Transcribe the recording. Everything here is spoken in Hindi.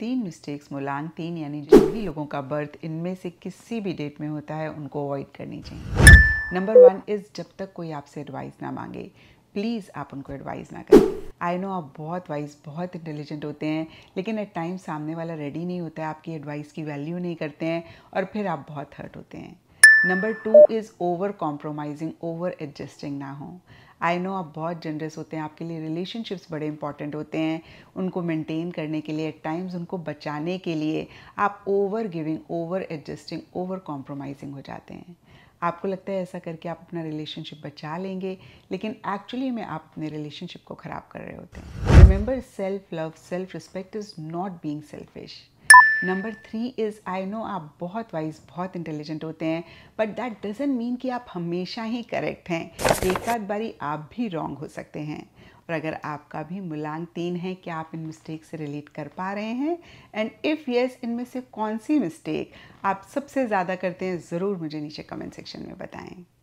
तीन मिस्टेक्स मुलांग तीन यानी जो भी लोगों का बर्थ इनमें से किसी भी डेट में होता है उनको अवॉइड करनी चाहिए नंबर वन इज़ जब तक कोई आपसे एडवाइस ना मांगे प्लीज़ आप उनको एडवाइस ना करें आई नो आप बहुत वाइज बहुत इंटेलिजेंट होते हैं लेकिन एट टाइम सामने वाला रेडी नहीं होता है आपकी एडवाइस की वैल्यू नहीं करते हैं और फिर आप बहुत हर्ट होते हैं number two is over compromising over adjusting ना हो आई नो आप बहुत जनरस होते हैं आपके लिए रिलेशनशिप्स बड़े इंपॉर्टेंट होते हैं उनको मेंटेन करने के लिए एट टाइम्स उनको बचाने के लिए आप over giving over adjusting over compromising हो जाते हैं आपको लगता है ऐसा करके आप अपना रिलेशनशिप बचा लेंगे लेकिन एक्चुअली में आप अपने रिलेशनशिप को ख़राब कर रहे होते हैं remember self love self respect is not being selfish number three is I know आप बहुत वाइज बहुत इंटेलिजेंट होते हैं बट दैट डजेंट मीन कि आप हमेशा ही करेक्ट हैं एक आध बारी आप भी रॉन्ग हो सकते हैं और अगर आपका भी मूलांक तीन है कि आप इन मिस्टेक से रिलेट कर पा रहे हैं एंड इफ़ येस इनमें से कौन सी मिस्टेक आप सबसे ज़्यादा करते हैं ज़रूर मुझे नीचे कमेंट सेक्शन में बताएं